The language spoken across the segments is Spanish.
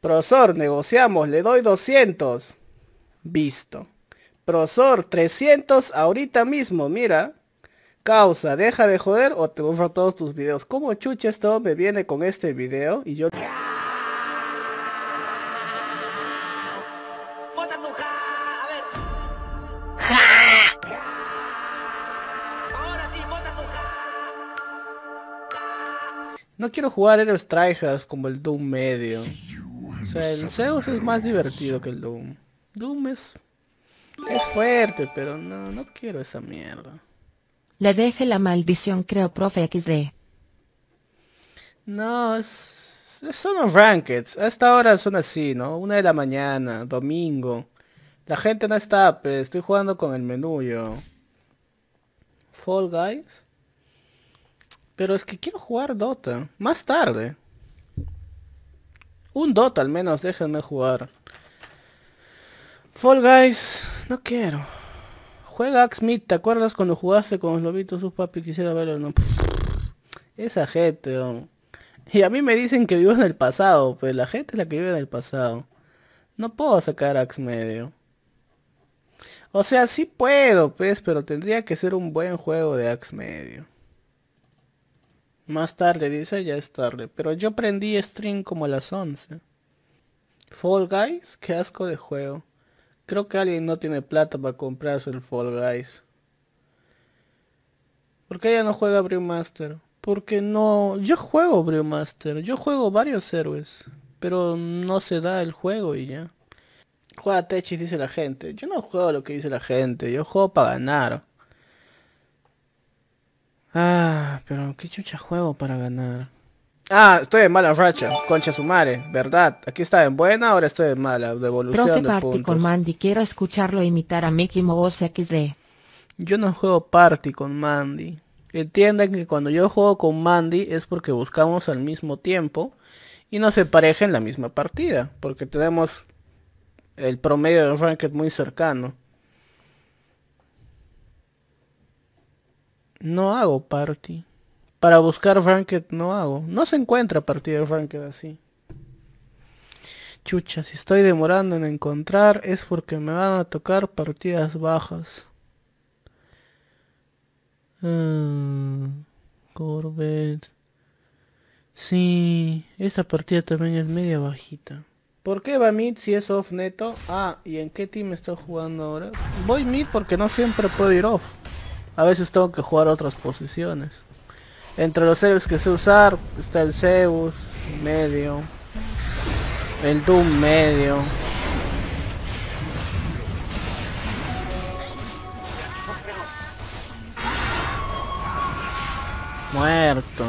Profesor, negociamos, le doy 200. Visto. Profesor, 300 ahorita mismo, mira. Causa, deja de joder o te borro todos tus videos. ¿Cómo chuches esto me viene con este video? Y yo... No quiero jugar los Tryhards como el Doom medio. O sea, el Zeus es más divertido que el Doom. Doom es... Es fuerte, pero no, no quiero esa mierda. Le deje la maldición, creo, profe XD. No, es, son los rankings. A esta hora son así, ¿no? Una de la mañana, domingo. La gente no está, estoy jugando con el menú yo. Fall Guys. Pero es que quiero jugar Dota. Más tarde. Un dot al menos, déjenme jugar. Fall Guys, no quiero. Juega Axmith, ¿te acuerdas cuando jugaste con los lobitos Su papi? Quisiera verlo, no. Esa gente, oh. Y a mí me dicen que vivo en el pasado, pues la gente es la que vive en el pasado. No puedo sacar Axe Medio. O sea, sí puedo, pues, pero tendría que ser un buen juego de Axe Medio. Más tarde, dice, ya es tarde. Pero yo prendí stream como a las 11. Fall Guys, qué asco de juego. Creo que alguien no tiene plata para comprarse el Fall Guys. ¿Por qué ella no juega Brewmaster? Porque no... Yo juego Brewmaster. Yo juego varios héroes. Pero no se da el juego y ya. Juega Techis, dice la gente. Yo no juego lo que dice la gente. Yo juego para ganar. Ah, pero qué chucha juego para ganar. Ah, estoy en mala racha, concha su madre, ¿verdad? Aquí estaba en buena, ahora estoy en mala, devolución de Party con Mandy, quiero escucharlo imitar a Mickey Mouse XD. Yo no juego Party con Mandy. Entienden que cuando yo juego con Mandy es porque buscamos al mismo tiempo y no se pareja en la misma partida, porque tenemos el promedio de ranked muy cercano. No hago party. Para buscar Ranked no hago. No se encuentra partida de Ranked así. Chucha, si estoy demorando en encontrar es porque me van a tocar partidas bajas. Corbet ah, Corvette. Sí, esta partida también es media bajita. ¿Por qué va mid si es off neto? Ah, ¿y en qué team estoy jugando ahora? Voy mid porque no siempre puedo ir off a veces tengo que jugar otras posiciones. Entre los zeus que sé usar está el Zeus, medio. El Doom medio. Muerto.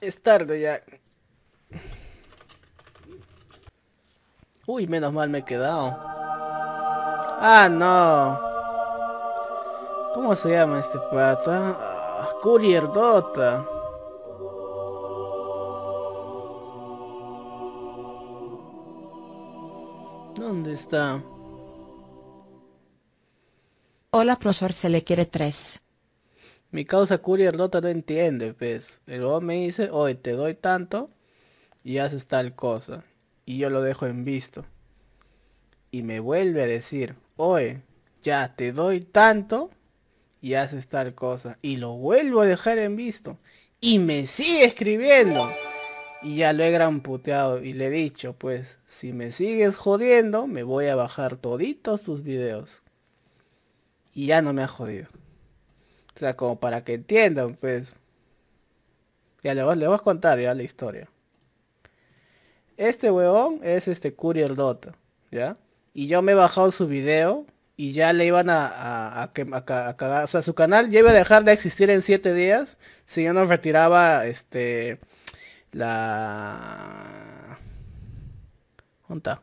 Es tarde ya. Uy, menos mal me he quedado. Ah, no. ¿Cómo se llama este pata? Ah, Dota. ¿Dónde está? Hola, profesor, se le quiere tres. Mi causa Courier Dota no entiende, pues. Pero me dice, hoy te doy tanto y haces tal cosa y yo lo dejo en visto. Y me vuelve a decir, oye, ya te doy tanto y haces tal cosa. Y lo vuelvo a dejar en visto. Y me sigue escribiendo. Y ya lo he gran puteado y le he dicho, pues, si me sigues jodiendo, me voy a bajar toditos tus videos. Y ya no me ha jodido. O sea, como para que entiendan, pues. Ya le voy le vas a contar ya la historia este weón es este Courier Dota, ¿ya? Y yo me he bajado su video y ya le iban a, a, a, a cagar. O sea, su canal ya iba a dejar de existir en siete días si yo no retiraba este la... junta.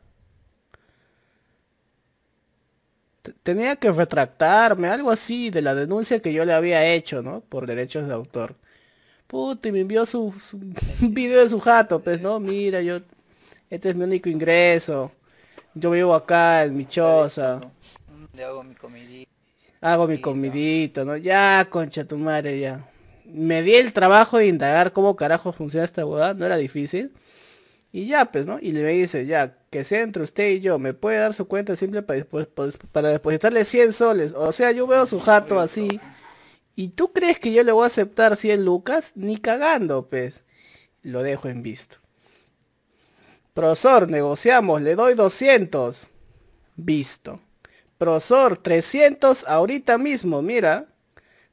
Tenía que retractarme, algo así, de la denuncia que yo le había hecho, ¿no? Por derechos de autor. Puta, me envió su, su video de su jato, pues, ¿no? Mira, yo este es mi único ingreso. Yo vivo acá en mi choza. Le hago mi comidita. Hago mi comidito, ¿no? Ya, concha tu madre, ya. Me di el trabajo de indagar cómo carajo funciona esta boda, no era difícil. Y ya, pues, ¿no? Y le dice, ya, que sea entre usted y yo, me puede dar su cuenta simple para, para depositarle 100 soles. O sea, yo veo su jato así. ¿Y tú crees que yo le voy a aceptar 100 lucas? Ni cagando, pues. Lo dejo en visto. Profesor, negociamos, le doy 200. Visto. Profesor, 300 ahorita mismo, mira.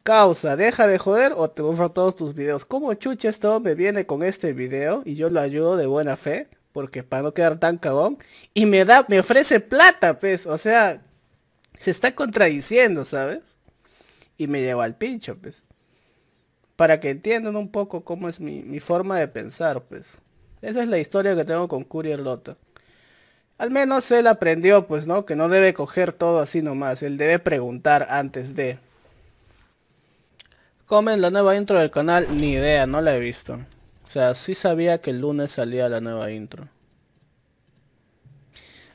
Causa, deja de joder o te borro todos tus videos. ¿Cómo chucha esto me viene con este video? Y yo lo ayudo de buena fe, porque para no quedar tan cagón. Y me da, me ofrece plata, pues. O sea, se está contradiciendo, ¿sabes? Y me lleva al pincho, pues. Para que entiendan un poco cómo es mi, mi forma de pensar, pues. Esa es la historia que tengo con Courier Lota. Al menos él aprendió, pues, ¿no? Que no debe coger todo así nomás. Él debe preguntar antes de. Comen la nueva intro del canal. Ni idea, no la he visto. O sea, sí sabía que el lunes salía la nueva intro.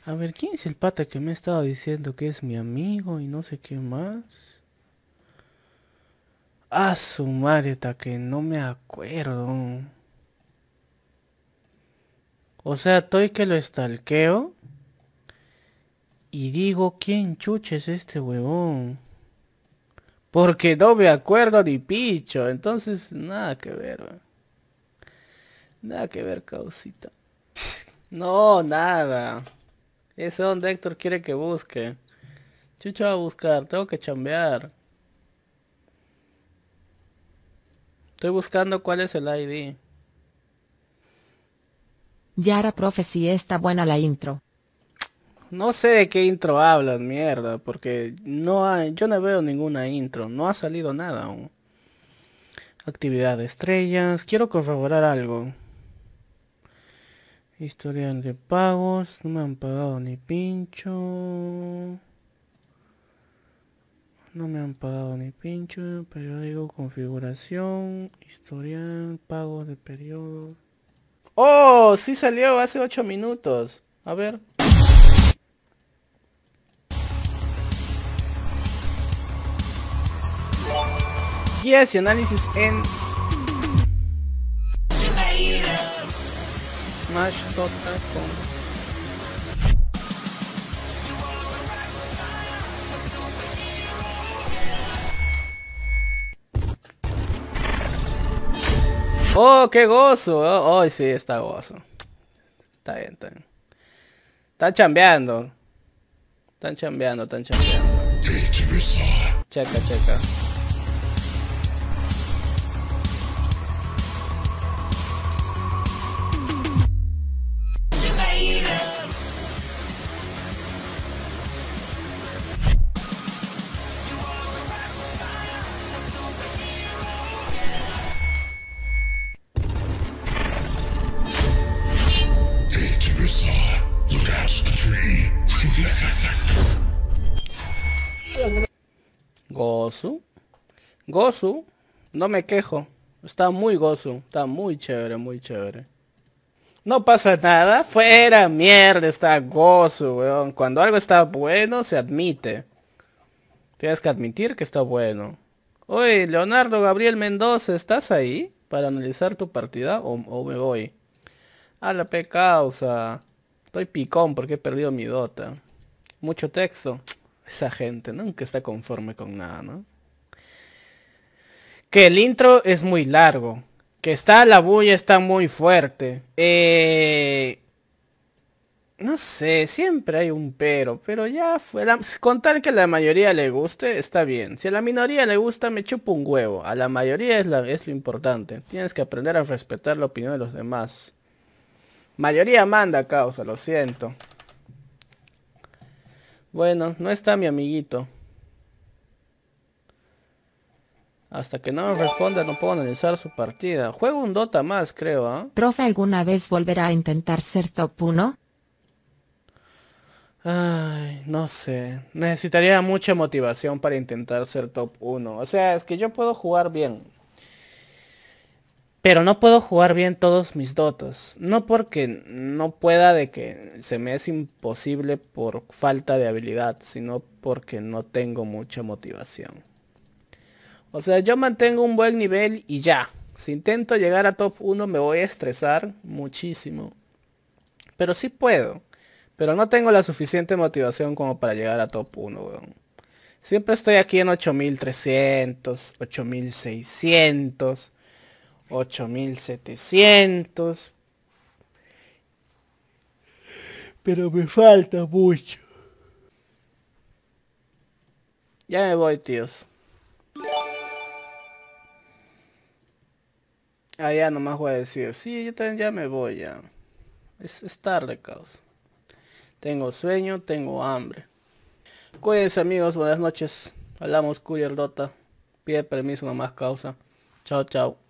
A ver, ¿quién es el pata que me ha estado diciendo que es mi amigo y no sé qué más? Ah, su madre, que no me acuerdo. O sea, estoy que lo estalqueo. Y digo, ¿quién chuche es este huevón? Porque no me acuerdo ni picho. Entonces, nada que ver. Nada que ver, causita. No, nada. Es donde Héctor quiere que busque. Chucha va a buscar. Tengo que chambear. Estoy buscando cuál es el ID. Yara profe si está buena la intro. No sé de qué intro hablan, mierda, porque no hay, yo no veo ninguna intro, no ha salido nada aún. Actividad de estrellas, quiero corroborar algo. Historial de pagos, no me han pagado ni pincho. No me han pagado ni pincho, periódico, configuración, historial, Pago de periodo. ¡Oh! Sí salió hace 8 minutos. A ver. Guías y análisis en... Smash.com ¡Oh, qué gozo! Oh, oh, sí, está gozo. Está bien, está bien. Están chambeando. Están chambeando, están chambeando. Checa, checa. Gozu. Gozu. No me quejo. Está muy gozo. Está muy chévere, muy chévere. No pasa nada. Fuera mierda está gozo, Cuando algo está bueno, se admite. Tienes que admitir que está bueno. Oye, Leonardo Gabriel Mendoza, ¿estás ahí? Para analizar tu partida o, me voy. A la causa Estoy picón porque he perdido mi dota. Mucho texto. Esa gente nunca está conforme con nada, ¿no? Que el intro es muy largo. Que está la bulla, está muy fuerte. Eh, no sé, siempre hay un pero, pero ya fue. Contar que a la mayoría le guste, está bien. Si a la minoría le gusta, me chupo un huevo. A la mayoría es, es lo importante. Tienes que aprender a respetar la opinión de los demás. Mayoría manda, causa, lo siento. Bueno, no está mi amiguito. Hasta que no me responda no puedo analizar su partida. Juego un Dota más, creo, ¿ah? ¿Profe alguna vez volverá a intentar ser top 1? Ay, no sé. Necesitaría mucha motivación para intentar ser top 1. O sea, es que yo puedo jugar bien. Pero no puedo jugar bien todos mis dotos. No porque no pueda de que se me es imposible por falta de habilidad, sino porque no tengo mucha motivación. O sea, yo mantengo un buen nivel y ya. Si intento llegar a top 1 me voy a estresar muchísimo. Pero sí puedo. Pero no tengo la suficiente motivación como para llegar a top 1, Siempre estoy aquí en 8300, 8600. 8700. Pero me falta mucho. Ya me voy, tíos. Ah, ya nomás voy a decir, sí, yo ya me voy, ya. Es, tarde, Causa Tengo sueño, tengo hambre. Cuídense, amigos, buenas noches. Hablamos, el rota Pide permiso nomás, causa. Chao, chao.